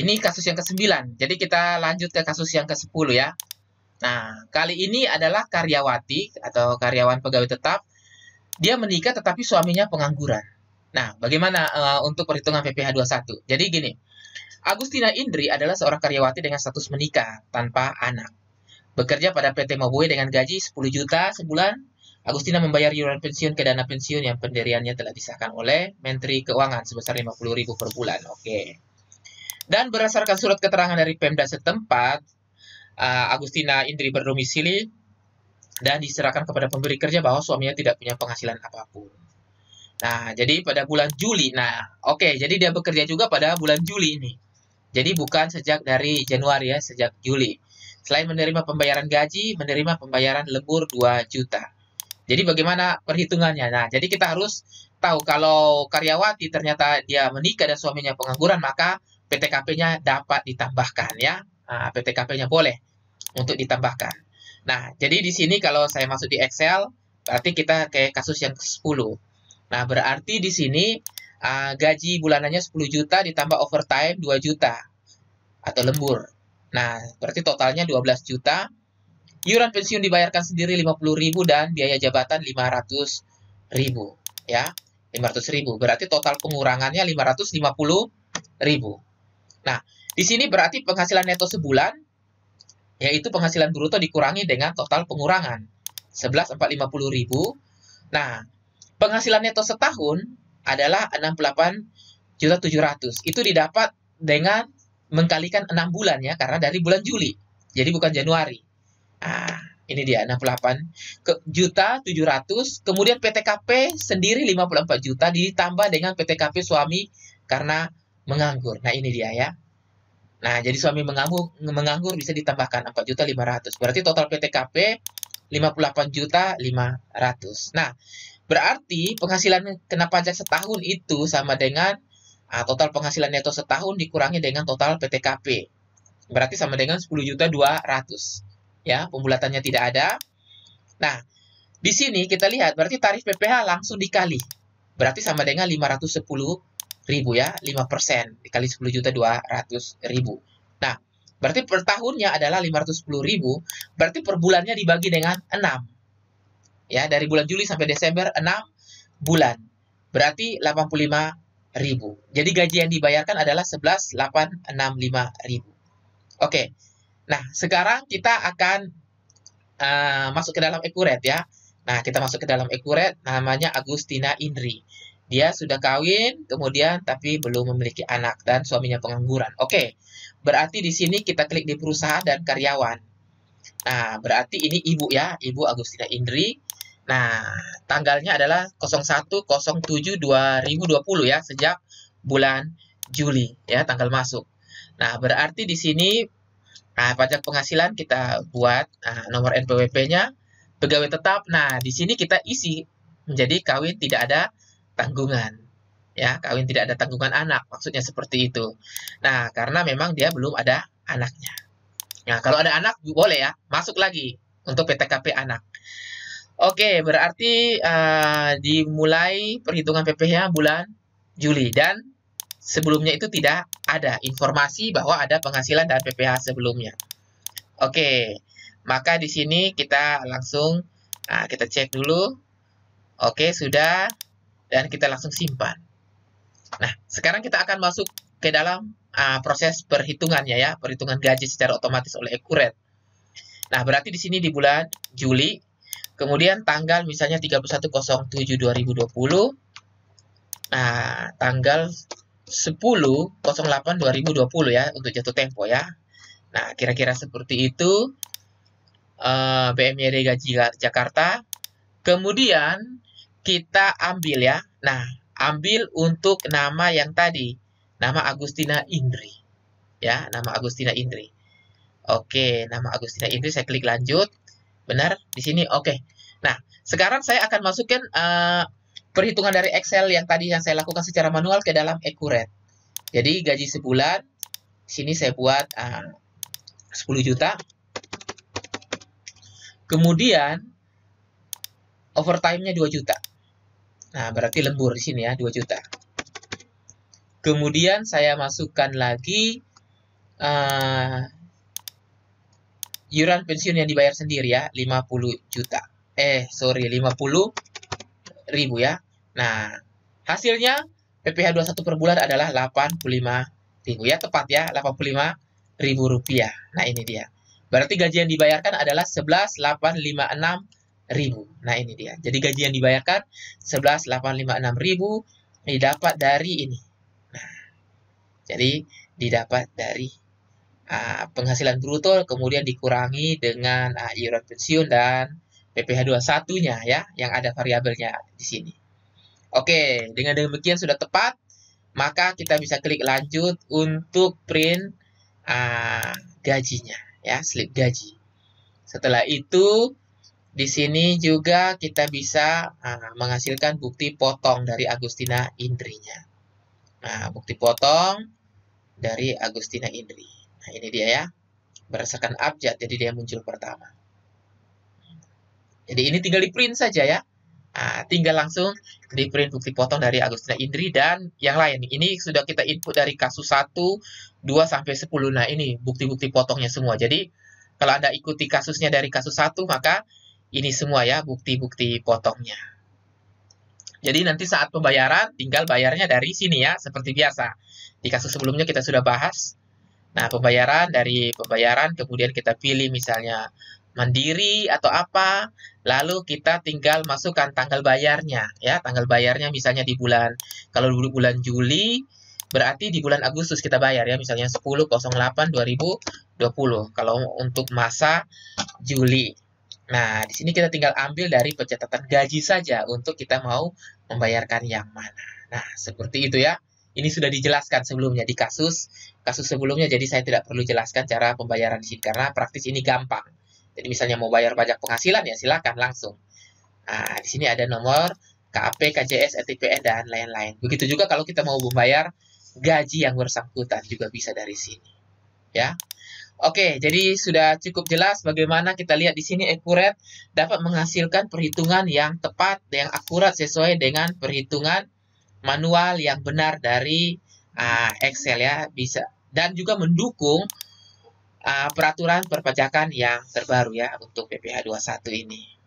Ini kasus yang ke-9. Jadi kita lanjut ke kasus yang ke-10 ya. Nah, kali ini adalah karyawati atau karyawan pegawai tetap. Dia menikah tetapi suaminya pengangguran. Nah, bagaimana uh, untuk perhitungan PPh 21? Jadi gini, Agustina Indri adalah seorang karyawati dengan status menikah tanpa anak. Bekerja pada PT Moboe dengan gaji 10 juta sebulan. Agustina membayar yuran pensiun ke dana pensiun yang pendiriannya telah disahkan oleh Menteri Keuangan sebesar 50 ribu per bulan. Oke. Okay. Dan berdasarkan surat keterangan dari Pemda setempat, uh, Agustina Indri berdomisili dan diserahkan kepada pemberi kerja bahwa suaminya tidak punya penghasilan apapun. Nah, jadi pada bulan Juli. Nah, oke, okay, jadi dia bekerja juga pada bulan Juli ini. Jadi bukan sejak dari Januari ya, sejak Juli. Selain menerima pembayaran gaji, menerima pembayaran lembur 2 juta. Jadi bagaimana perhitungannya? Nah, jadi kita harus tahu kalau karyawati ternyata dia menikah dan suaminya pengangguran, maka PTKP-nya dapat ditambahkan ya. Nah, PTKP-nya boleh untuk ditambahkan. Nah, jadi di sini kalau saya masuk di Excel, berarti kita ke kasus yang ke-10. Nah, berarti di sini uh, gaji bulanannya 10 juta ditambah overtime 2 juta atau lembur. Nah, berarti totalnya 12 juta. Iuran pensiun dibayarkan sendiri 50.000 dan biaya jabatan 500.000 ya. 500.000. Berarti total pengurangannya 550.000. Nah, di sini berarti penghasilan neto sebulan, yaitu penghasilan bruto dikurangi dengan total pengurangan, 11.450 ribu. Nah, penghasilan neto setahun adalah 68.700. Itu didapat dengan mengkalikan 6 bulan ya, karena dari bulan Juli. Jadi bukan Januari. Nah, ini dia 68 ke juta 700 kemudian PTKP sendiri 54 juta ditambah dengan PTKP suami karena menganggur. Nah, ini dia ya. Nah, jadi suami menganggur, menganggur bisa ditambahkan 4.500. Berarti total PTKP 58.500. Nah, berarti penghasilan kena pajak setahun itu sama dengan nah, total penghasilan neto setahun dikurangi dengan total PTKP. Berarti sama dengan 10.200. Ya, pembulatannya tidak ada. Nah, di sini kita lihat berarti tarif PPh langsung dikali. Berarti sama dengan 510 ribu ya, 5% dikali 10 juta 200 ribu. Nah, berarti per tahunnya adalah 510 ribu, berarti per bulannya dibagi dengan 6. Ya, dari bulan Juli sampai Desember 6 bulan. Berarti 85 ribu. Jadi gaji yang dibayarkan adalah 11.865 ribu. Oke, nah sekarang kita akan uh, masuk ke dalam Ekuret ya. Nah, kita masuk ke dalam Ekuret, namanya Agustina Indri. Dia sudah kawin, kemudian tapi belum memiliki anak dan suaminya pengangguran. Oke, berarti di sini kita klik di perusahaan dan karyawan. Nah, berarti ini ibu ya, ibu Agustina Indri. Nah, tanggalnya adalah 0107 2020 ya, sejak bulan Juli ya, tanggal masuk. Nah, berarti di sini nah, pajak penghasilan kita buat nah, nomor NPWP-nya, pegawai tetap. Nah, di sini kita isi menjadi kawin tidak ada tanggungan ya kawin tidak ada tanggungan anak maksudnya seperti itu nah karena memang dia belum ada anaknya nah kalau ada anak boleh ya masuk lagi untuk PTKP anak oke berarti uh, dimulai perhitungan PPh bulan Juli dan sebelumnya itu tidak ada informasi bahwa ada penghasilan dan PPh sebelumnya oke maka di sini kita langsung nah, kita cek dulu oke sudah dan kita langsung simpan. Nah, sekarang kita akan masuk ke dalam uh, proses perhitungannya ya, perhitungan gaji secara otomatis oleh Ekuret. Nah, berarti di sini di bulan Juli, kemudian tanggal misalnya 31.07.2020, nah tanggal 10.08.2020 ya, untuk jatuh tempo ya. Nah, kira-kira seperti itu, uh, eh, BMYD Gaji Jakarta. Kemudian, kita ambil ya. Nah, ambil untuk nama yang tadi. Nama Agustina Indri. Ya, nama Agustina Indri. Oke, nama Agustina Indri saya klik lanjut. Benar di sini. Oke. Nah, sekarang saya akan masukkan uh, perhitungan dari Excel yang tadi yang saya lakukan secara manual ke dalam Accurate. Jadi gaji sebulan sini saya buat eh, uh, 10 juta. Kemudian overtime-nya 2 juta. Nah, berarti lembur di sini ya, 2 juta. Kemudian saya masukkan lagi uh, eh, yuran pensiun yang dibayar sendiri ya, 50 juta. Eh, sorry, 50 ribu ya. Nah, hasilnya PPh 21 per bulan adalah 85 ribu ya, tepat ya, 85 ribu rupiah. Nah, ini dia. Berarti gaji yang dibayarkan adalah 11.856 ribu. Nah ini dia. Jadi gaji yang dibayarkan 11.856 ribu didapat dari ini. Nah, jadi didapat dari uh, penghasilan bruto kemudian dikurangi dengan uh, iuran pensiun dan PPh 21-nya ya yang ada variabelnya di sini. Oke, dengan demikian sudah tepat, maka kita bisa klik lanjut untuk print uh, gajinya ya, slip gaji. Setelah itu di sini juga kita bisa nah, menghasilkan bukti potong dari Agustina Indrinya. Nah, bukti potong dari Agustina Indri. Nah, ini dia ya. Berdasarkan abjad, jadi dia muncul pertama. Jadi ini tinggal di print saja ya. Nah, tinggal langsung di print bukti potong dari Agustina Indri dan yang lain. Ini sudah kita input dari kasus 1, 2 sampai 10. Nah, ini bukti-bukti potongnya semua. Jadi kalau Anda ikuti kasusnya dari kasus 1, maka ini semua ya bukti-bukti potongnya. Jadi nanti saat pembayaran tinggal bayarnya dari sini ya seperti biasa. Di kasus sebelumnya kita sudah bahas. Nah, pembayaran dari pembayaran kemudian kita pilih misalnya Mandiri atau apa, lalu kita tinggal masukkan tanggal bayarnya ya, tanggal bayarnya misalnya di bulan kalau dulu bulan Juli berarti di bulan Agustus kita bayar ya misalnya 10.08.2020 kalau untuk masa Juli Nah, di sini kita tinggal ambil dari pencatatan gaji saja untuk kita mau membayarkan yang mana. Nah, seperti itu ya. Ini sudah dijelaskan sebelumnya di kasus kasus sebelumnya jadi saya tidak perlu jelaskan cara pembayaran di sini karena praktis ini gampang. Jadi misalnya mau bayar pajak penghasilan ya silakan langsung. Nah, di sini ada nomor KAP, KJS, ETPN dan lain-lain. Begitu juga kalau kita mau membayar gaji yang bersangkutan juga bisa dari sini. Ya. Oke, jadi sudah cukup jelas bagaimana kita lihat di sini akurat dapat menghasilkan perhitungan yang tepat, yang akurat sesuai dengan perhitungan manual yang benar dari uh, Excel ya bisa dan juga mendukung uh, peraturan perpajakan yang terbaru ya untuk PPh 21 ini.